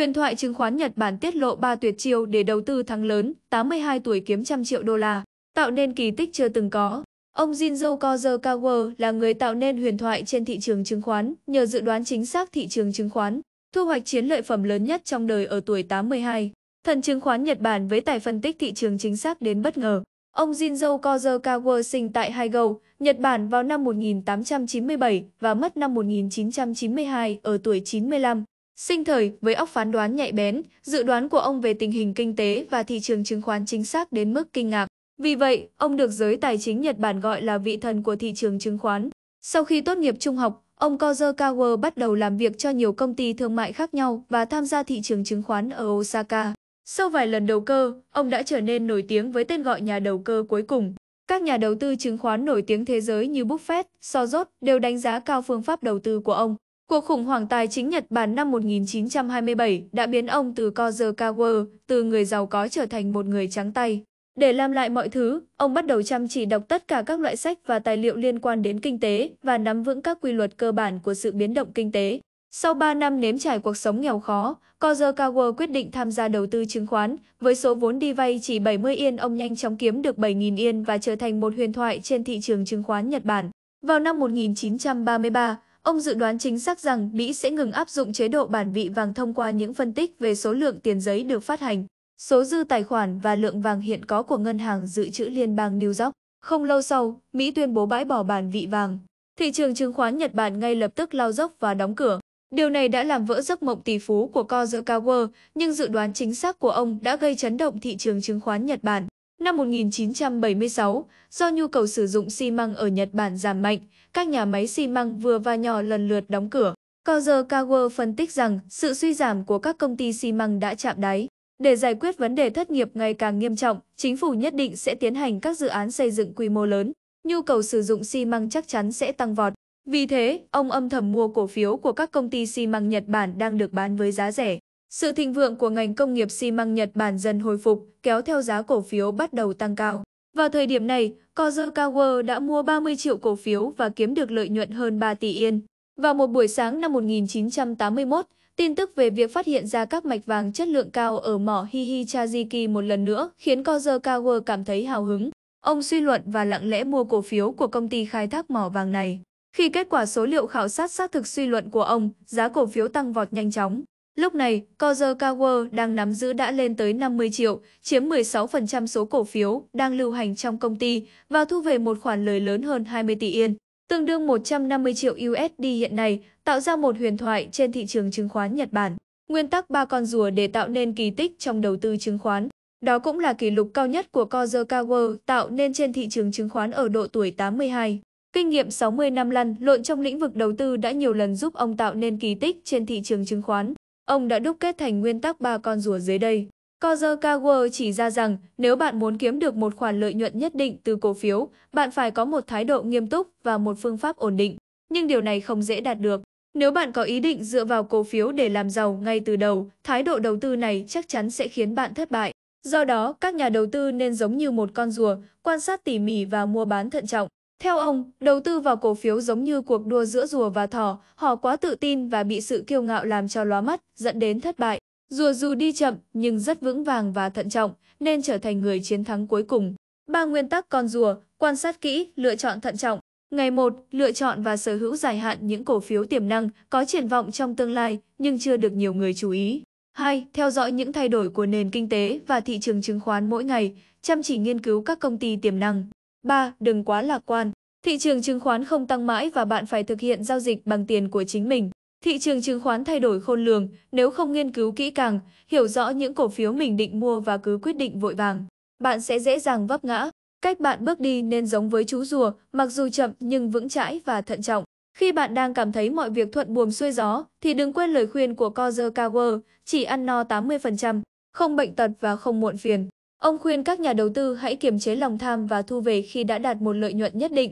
Huyền thoại chứng khoán Nhật Bản tiết lộ 3 tuyệt chiêu để đầu tư thắng lớn, 82 tuổi kiếm trăm triệu đô la, tạo nên kỳ tích chưa từng có. Ông Jinzo Kozukawa là người tạo nên huyền thoại trên thị trường chứng khoán nhờ dự đoán chính xác thị trường chứng khoán, thu hoạch chiến lợi phẩm lớn nhất trong đời ở tuổi 82. Thần chứng khoán Nhật Bản với tài phân tích thị trường chính xác đến bất ngờ. Ông Jinzo Kozukawa sinh tại Haigo, Nhật Bản vào năm 1897 và mất năm 1992 ở tuổi 95. Sinh thời, với óc phán đoán nhạy bén, dự đoán của ông về tình hình kinh tế và thị trường chứng khoán chính xác đến mức kinh ngạc. Vì vậy, ông được giới tài chính Nhật Bản gọi là vị thần của thị trường chứng khoán. Sau khi tốt nghiệp trung học, ông Kozokawa bắt đầu làm việc cho nhiều công ty thương mại khác nhau và tham gia thị trường chứng khoán ở Osaka. Sau vài lần đầu cơ, ông đã trở nên nổi tiếng với tên gọi nhà đầu cơ cuối cùng. Các nhà đầu tư chứng khoán nổi tiếng thế giới như Buffett, Soros đều đánh giá cao phương pháp đầu tư của ông. Cuộc khủng hoảng tài chính Nhật Bản năm 1927 đã biến ông từ Kozukawa, từ người giàu có trở thành một người trắng tay. Để làm lại mọi thứ, ông bắt đầu chăm chỉ đọc tất cả các loại sách và tài liệu liên quan đến kinh tế và nắm vững các quy luật cơ bản của sự biến động kinh tế. Sau 3 năm nếm trải cuộc sống nghèo khó, Kozukawa quyết định tham gia đầu tư chứng khoán. Với số vốn đi vay chỉ 70 yên, ông nhanh chóng kiếm được 7.000 yên và trở thành một huyền thoại trên thị trường chứng khoán Nhật Bản. Vào năm 1933, Ông dự đoán chính xác rằng Mỹ sẽ ngừng áp dụng chế độ bản vị vàng thông qua những phân tích về số lượng tiền giấy được phát hành, số dư tài khoản và lượng vàng hiện có của Ngân hàng Dự trữ Liên bang New York. Không lâu sau, Mỹ tuyên bố bãi bỏ bản vị vàng. Thị trường chứng khoán Nhật Bản ngay lập tức lao dốc và đóng cửa. Điều này đã làm vỡ giấc mộng tỷ phú của Kozukawa, nhưng dự đoán chính xác của ông đã gây chấn động thị trường chứng khoán Nhật Bản. Năm 1976, do nhu cầu sử dụng xi măng ở Nhật Bản giảm mạnh, các nhà máy xi măng vừa và nhỏ lần lượt đóng cửa. Kozerkawa phân tích rằng sự suy giảm của các công ty xi măng đã chạm đáy. Để giải quyết vấn đề thất nghiệp ngày càng nghiêm trọng, chính phủ nhất định sẽ tiến hành các dự án xây dựng quy mô lớn. Nhu cầu sử dụng xi măng chắc chắn sẽ tăng vọt. Vì thế, ông âm thầm mua cổ phiếu của các công ty xi măng Nhật Bản đang được bán với giá rẻ. Sự thịnh vượng của ngành công nghiệp xi măng Nhật Bản dần hồi phục, kéo theo giá cổ phiếu bắt đầu tăng cao. Vào thời điểm này, Kozukawa đã mua 30 triệu cổ phiếu và kiếm được lợi nhuận hơn 3 tỷ yên. Vào một buổi sáng năm 1981, tin tức về việc phát hiện ra các mạch vàng chất lượng cao ở mỏ Hihichijiki một lần nữa khiến Kozukawa cảm thấy hào hứng. Ông suy luận và lặng lẽ mua cổ phiếu của công ty khai thác mỏ vàng này. Khi kết quả số liệu khảo sát xác thực suy luận của ông, giá cổ phiếu tăng vọt nhanh chóng. Lúc này, Kozerkawa đang nắm giữ đã lên tới 50 triệu, chiếm 16% số cổ phiếu đang lưu hành trong công ty và thu về một khoản lời lớn hơn 20 tỷ yên, tương đương 150 triệu USD hiện nay, tạo ra một huyền thoại trên thị trường chứng khoán Nhật Bản. Nguyên tắc ba con rùa để tạo nên kỳ tích trong đầu tư chứng khoán. Đó cũng là kỷ lục cao nhất của Kozerkawa tạo nên trên thị trường chứng khoán ở độ tuổi 82. Kinh nghiệm 60 năm lăn lộn trong lĩnh vực đầu tư đã nhiều lần giúp ông tạo nên kỳ tích trên thị trường chứng khoán. Ông đã đúc kết thành nguyên tắc ba con rùa dưới đây. Kozerkawa chỉ ra rằng nếu bạn muốn kiếm được một khoản lợi nhuận nhất định từ cổ phiếu, bạn phải có một thái độ nghiêm túc và một phương pháp ổn định. Nhưng điều này không dễ đạt được. Nếu bạn có ý định dựa vào cổ phiếu để làm giàu ngay từ đầu, thái độ đầu tư này chắc chắn sẽ khiến bạn thất bại. Do đó, các nhà đầu tư nên giống như một con rùa, quan sát tỉ mỉ và mua bán thận trọng. Theo ông, đầu tư vào cổ phiếu giống như cuộc đua giữa rùa và thỏ, họ quá tự tin và bị sự kiêu ngạo làm cho lóa mắt, dẫn đến thất bại. Rùa dù đi chậm nhưng rất vững vàng và thận trọng, nên trở thành người chiến thắng cuối cùng. Ba nguyên tắc con rùa, quan sát kỹ, lựa chọn thận trọng. Ngày 1, lựa chọn và sở hữu dài hạn những cổ phiếu tiềm năng, có triển vọng trong tương lai nhưng chưa được nhiều người chú ý. 2. Theo dõi những thay đổi của nền kinh tế và thị trường chứng khoán mỗi ngày, chăm chỉ nghiên cứu các công ty tiềm năng. 3. Đừng quá lạc quan. Thị trường chứng khoán không tăng mãi và bạn phải thực hiện giao dịch bằng tiền của chính mình. Thị trường chứng khoán thay đổi khôn lường, nếu không nghiên cứu kỹ càng, hiểu rõ những cổ phiếu mình định mua và cứ quyết định vội vàng, bạn sẽ dễ dàng vấp ngã. Cách bạn bước đi nên giống với chú rùa, mặc dù chậm nhưng vững chãi và thận trọng. Khi bạn đang cảm thấy mọi việc thuận buồm xuôi gió, thì đừng quên lời khuyên của Kozer Kawa, chỉ ăn no 80%, không bệnh tật và không muộn phiền. Ông khuyên các nhà đầu tư hãy kiềm chế lòng tham và thu về khi đã đạt một lợi nhuận nhất định.